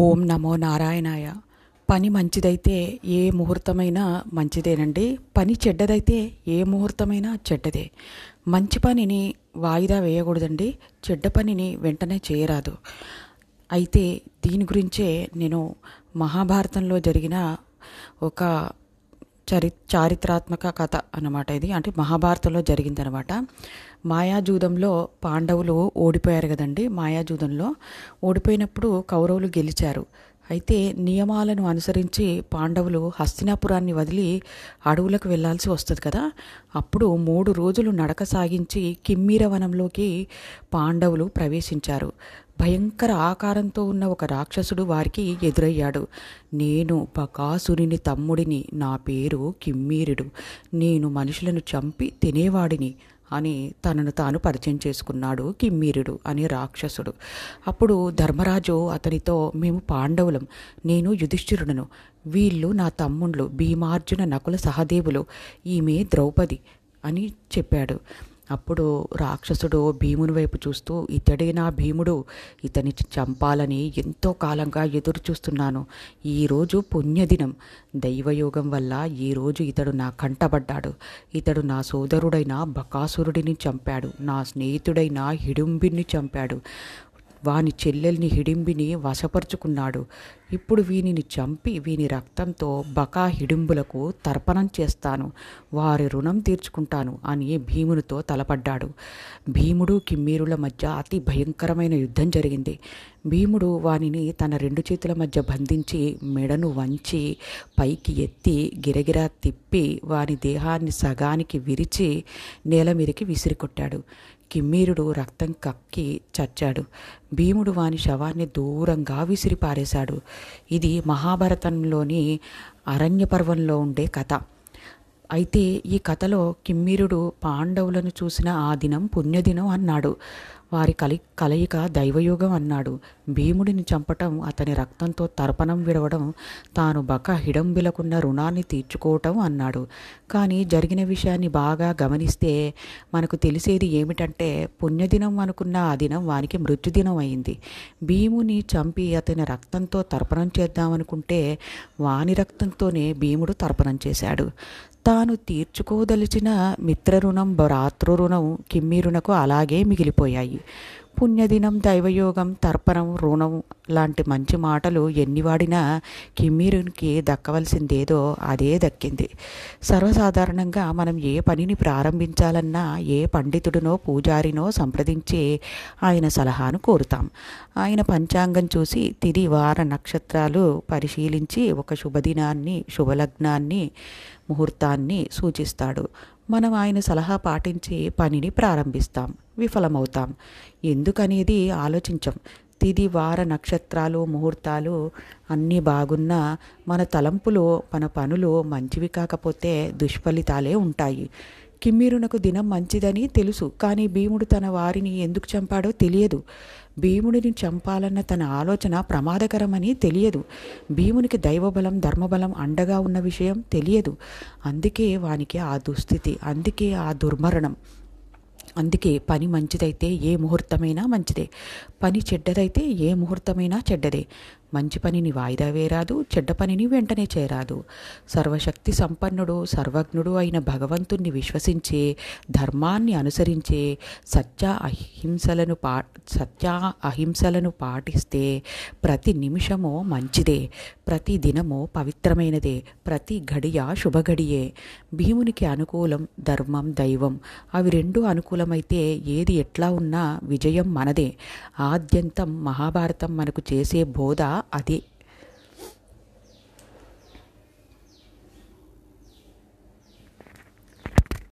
ఓం నమో నారాయణాయ పని మంచిదైతే ఏ ముహూర్తమైనా మంచిదేనండి పని చెడ్డదైతే ఏ ముహూర్తమైనా చెడ్డదే మంచి పనిని వాయిదా వేయకూడదండి చెడ్డ పనిని వెంటనే చేయరాదు అయితే దీని గురించే నేను మహాభారతంలో జరిగిన ఒక చరి చారిత్రాత్మక కథ అన్నమాట ఇది అంటే మహాభారతంలో జరిగిందనమాట మాయాజూదంలో పాండవులు ఓడిపోయారు కదండి మాయాజూదంలో ఓడిపోయినప్పుడు కౌరవులు గెలిచారు అయితే నియమాలను అనుసరించి పాండవులు హస్తినాపురాన్ని వదిలి అడవులకు వెళ్లాల్సి వస్తుంది కదా అప్పుడు మూడు రోజులు నడక సాగించి కిమ్మీర వనంలోకి పాండవులు ప్రవేశించారు భయంకర ఆకారంతో ఉన్న ఒక రాక్షసుడు వారికి ఎదురయ్యాడు నేను బకాసురుని తమ్ముడిని నా పేరు కిమ్మీరుడు నేను మనుషులను చంపి తినేవాడిని అని తనను తాను పరిచయం చేసుకున్నాడు కిమ్మీరుడు అని రాక్షసుడు అప్పుడు ధర్మరాజు అతనితో మేము పాండవులం నేను యుధిష్ఠిరుడను వీళ్ళు నా తమ్ముళ్ళు భీమార్జున నకుల సహదేవులు ఈమె ద్రౌపది అని చెప్పాడు అప్పుడు రాక్షసుడు భీముని వైపు చూస్తూ ఇతడే నా భీముడు ఇతని చంపాలని ఎంతో కాలంగా ఎదురు చూస్తున్నాను ఈరోజు పుణ్యదినం దైవయోగం వల్ల ఈరోజు ఇతడు నా కంటబడ్డాడు ఇతడు నా సోదరుడైన బకాసురుడిని చంపాడు నా స్నేహితుడైన హిడుంబిని చంపాడు వాని చెల్లెల్ని హిడింబిని వశపరుచుకున్నాడు ఇప్పుడు వీనిని చంపి వీని రక్తంతో బకా హిడింబులకు తర్పణం చేస్తాను వారి రుణం తీర్చుకుంటాను అని భీమునితో తలపడ్డాడు భీముడు కిమ్మీరుల మధ్య అతి భయంకరమైన యుద్ధం జరిగింది భీముడు వానిని తన రెండు చేతుల మధ్య బంధించి మెడను వంచి పైకి ఎత్తి గిరగిరా తిప్పి వాని దేహాన్ని సగానికి విరిచి నేల మీదకి విసిరికొట్టాడు కిమ్మీరుడు రక్తం కక్కి చచ్చాడు భీముడు వాని శవాన్ని దూరంగా విసిరిపారేశాడు ఇది మహాభారతంలోని అరణ్య పర్వంలో ఉండే కథ అయితే ఈ కథలో కిమ్మీరుడు పాండవులను చూసిన ఆ దినం పుణ్యదినం అన్నాడు వారి కలి కలయిక దైవయోగం అన్నాడు భీముడిని చంపటం అతని రక్తంతో తర్పణం విడవడం తాను బక హిడంబిలకున్న రుణాన్ని తీర్చుకోవటం అన్నాడు కానీ జరిగిన విషయాన్ని బాగా గమనిస్తే మనకు తెలిసేది ఏమిటంటే పుణ్యదినం అనుకున్న ఆ దినం వానికి మృత్యుదినం అయింది భీముని చంపి అతని రక్తంతో తర్పణం చేద్దామనుకుంటే వాని రక్తంతోనే భీముడు తర్పణం చేశాడు తాను తీర్చుకోదలిచిన మిత్రరుణం భ్రాతృరుణం రుణకు అలాగే మిగిలిపోయాయి పుణ్యదినం దైవయోగం తర్పణం రుణం లాంటి మంచి మాటలు ఎన్ని వాడినా కిమ్మీరునికి దక్కవలసిందేదో అదే దక్కింది సర్వసాధారణంగా మనం ఏ పనిని ప్రారంభించాలన్నా ఏ పండితుడినో పూజారినో సంప్రదించి ఆయన సలహాను కోరుతాం ఆయన పంచాంగం చూసి తిది వార నక్షత్రాలు పరిశీలించి ఒక శుభదినాన్ని శుభలగ్నాన్ని ముహూర్తాన్ని సూచిస్తాడు మనం ఆయన సలహా పాటించి పనిని ప్రారంభిస్తాం విఫలమవుతాం ఎందుకనేది ఆలోచించం తిది వార నక్షత్రాలు ముహూర్తాలు అన్నీ బాగున్నా మన తలంపులు మన పనులు మంచివి కాకపోతే దుష్ఫలితాలే ఉంటాయి కిమ్మిరునకు దినం మంచిదని తెలుసు కానీ భీముడు తన వారిని ఎందుకు చంపాడో తెలియదు భీముడిని చంపాలన్న తన ఆలోచన ప్రమాదకరమని తెలియదు భీమునికి దైవబలం ధర్మబలం అండగా ఉన్న విషయం తెలియదు అందుకే వానికి ఆ దుస్థితి అందుకే ఆ దుర్మరణం అందుకే పని మంచిదైతే ఏ ముహూర్తమైనా మంచిదే పని చెడ్డదైతే ఏ ముహూర్తమైనా చెడ్డదే మంచి పనిని వాయిదా వేరాదు చెడ్డ పనిని వెంటనే చేరాదు సర్వశక్తి సంపన్నుడు సర్వజ్ఞుడు అయిన భగవంతుణ్ణి విశ్వసించే ధర్మాన్ని అనుసరించే సత్య అహింసలను పా సత్య అహింసలను పాటిస్తే ప్రతి నిమిషము మంచిదే ప్రతి దినము పవిత్రమైనదే ప్రతి ఘడియ శుభఘడియే భీమునికి అనుకూలం ధర్మం దైవం అవి రెండు అనుకూలమైతే ఏది ఎట్లా ఉన్నా విజయం మనదే ఆద్యంతం మహాభారతం మనకు చేసే బోధ అది